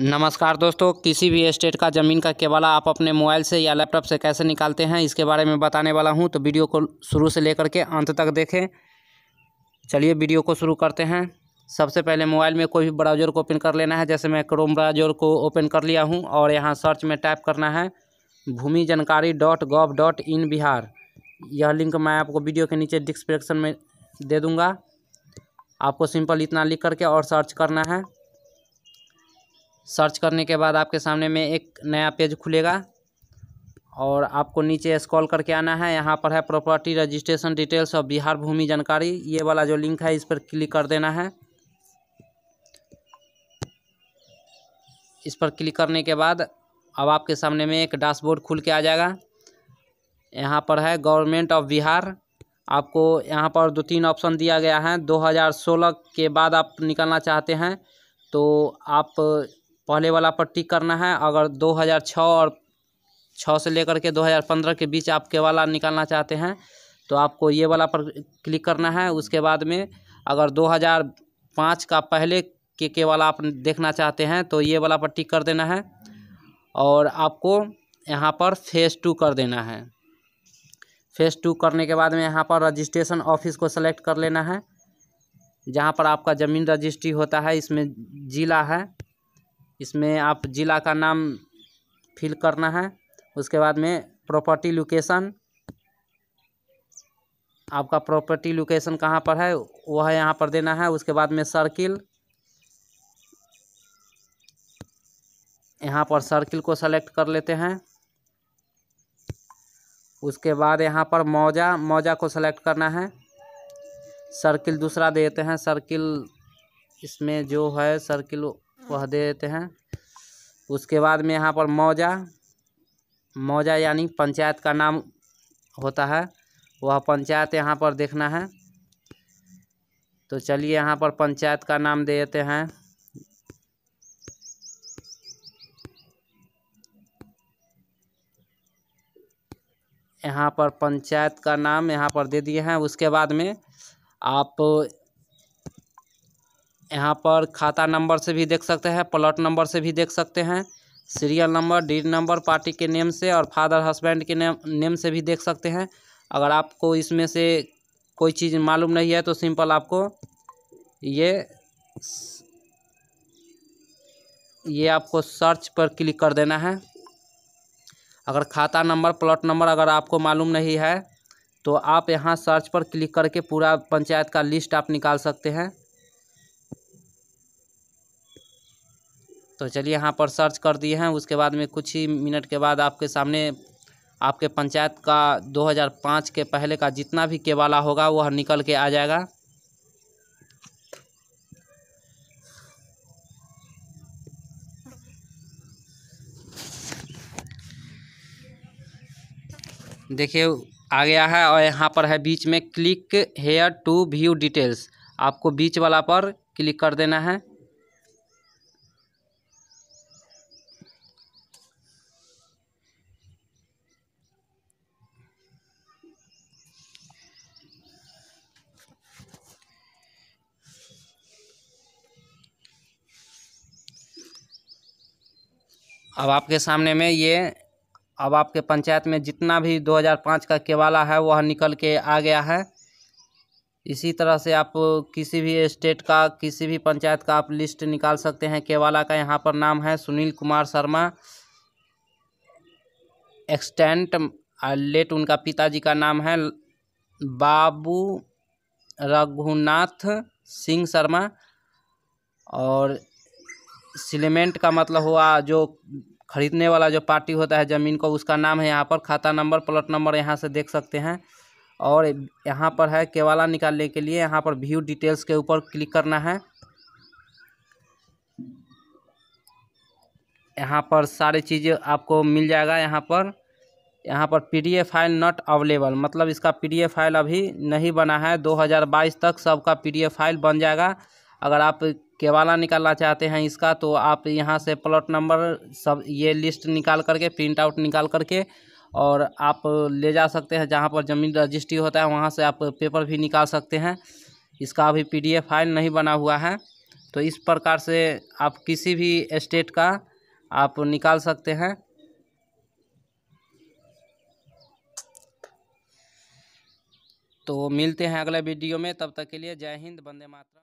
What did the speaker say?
नमस्कार दोस्तों किसी भी स्टेट का ज़मीन का केवला आप अपने मोबाइल से या लैपटॉप से कैसे निकालते हैं इसके बारे में बताने वाला हूं तो वीडियो को शुरू से लेकर के अंत तक देखें चलिए वीडियो को शुरू करते हैं सबसे पहले मोबाइल में कोई भी ब्राउजर को ओपन कर लेना है जैसे मैं क्रोम ब्राउजर को ओपन कर लिया हूँ और यहाँ सर्च में टाइप करना है Bhumi Jankari dot gov dot in Bihar यह लिंक मैं आपको वीडियो के नीचे डिस्क्रिप्शन में दे दूँगा आपको सिंपल इतना लिख करके और सर्च करना है सर्च करने के बाद आपके सामने में एक नया पेज खुलेगा और आपको नीचे स्क्रॉल करके आना है यहाँ पर है प्रॉपर्टी रजिस्ट्रेशन डिटेल्स और बिहार भूमि जानकारी ये वाला जो लिंक है इस पर क्लिक कर देना है इस पर क्लिक करने के बाद अब आपके सामने में एक डैशबोर्ड खुल के आ जाएगा यहाँ पर है गवर्नमेंट ऑफ बिहार आपको यहाँ पर दो तीन ऑप्शन दिया गया है 2016 के बाद आप निकलना चाहते हैं तो आप पहले वाला पर टिक करना है अगर 2006 और 6 से लेकर के 2015 के बीच आपके वाला निकालना चाहते हैं तो आपको ये वाला पर क्लिक करना है उसके बाद में अगर 2005 का पहले के के वाला आप देखना चाहते हैं तो ये वाला पर टिक कर देना है और आपको यहाँ पर फेस टू कर देना है फेस टू करने के बाद में यहाँ पर रजिस्ट्रेशन ऑफिस को सेलेक्ट कर लेना है जहाँ पर आपका ज़मीन रजिस्ट्री होता है इसमें ज़िला है इसमें आप ज़िला का नाम फिल करना है उसके बाद में प्रॉपर्टी लोकेशन आपका प्रॉपर्टी लोकेशन कहाँ पर है वह यहाँ पर देना है उसके बाद में सर्किल यहाँ पर सर्किल को सेलेक्ट कर लेते हैं उसके बाद यहाँ पर मौजा मौजा को सेलेक्ट करना है सर्किल दूसरा देते हैं सर्किल इसमें जो है सर्किल वह दे देते हैं उसके बाद में यहाँ पर मौजा मौजा यानी पंचायत का नाम होता है वह पंचायत यहाँ पर देखना है तो चलिए यहाँ पर पंचायत का नाम दे देते हैं यहाँ पर पंचायत का नाम यहाँ पर दे दिए हैं उसके बाद में आप यहाँ पर खाता नंबर से भी देख सकते हैं प्लॉट नंबर से भी देख सकते हैं serial number deed number party के नेम से और फादर हस्बैंड के नेम नेम से भी देख सकते हैं अगर आपको इसमें से कोई चीज़ मालूम नहीं है तो सिंपल आपको ये ये आपको सर्च पर क्लिक कर देना है अगर खाता नंबर प्लॉट नंबर अगर आपको मालूम नहीं है तो आप यहाँ सर्च पर क्लिक करके पूरा पंचायत का लिस्ट आप निकाल सकते हैं तो चलिए यहाँ पर सर्च कर दिए हैं उसके बाद में कुछ ही मिनट के बाद आपके सामने आपके पंचायत का 2005 के पहले का जितना भी केवाला होगा वह निकल के आ जाएगा देखिए आ गया है और यहाँ पर है बीच में click here to view details आपको बीच वाला पर क्लिक कर देना है अब आपके सामने में ये अब आपके पंचायत में जितना भी 2005 का केवाला है वह निकल के आ गया है इसी तरह से आप किसी भी स्टेट का किसी भी पंचायत का आप लिस्ट निकाल सकते हैं केवाला का यहाँ पर नाम है सुनील कुमार शर्मा एक्सटेंट लेट उनका पिताजी का नाम है बाबू रघुनाथ सिंह शर्मा और सिलेमेंट का मतलब हुआ जो खरीदने वाला जो पार्टी होता है ज़मीन को उसका नाम है यहाँ पर खाता नंबर प्लॉट नंबर यहाँ से देख सकते हैं और यहाँ पर है केवाला निकालने के लिए यहाँ पर व्यू डिटेल्स के ऊपर क्लिक करना है यहाँ पर सारी चीज़ें आपको मिल जाएगा यहाँ पर यहाँ पर पीडीएफ फाइल नॉट अवेलेबल मतलब इसका पीडीएफ फाइल अभी नहीं बना है 2022 तक सबका पीडीएफ फाइल बन जाएगा अगर आप केवाला निकालना चाहते हैं इसका तो आप यहाँ से प्लॉट नंबर सब ये लिस्ट निकाल करके प्रिंट आउट निकाल करके और आप ले जा सकते हैं जहाँ पर ज़मीन रजिस्ट्री होता है वहाँ से आप पेपर भी निकाल सकते हैं इसका अभी पी फाइल नहीं बना हुआ है तो इस प्रकार से आप किसी भी स्टेट का आप निकाल सकते हैं तो मिलते हैं अगले वीडियो में तब तक के लिए जय हिंद बंदे मातरम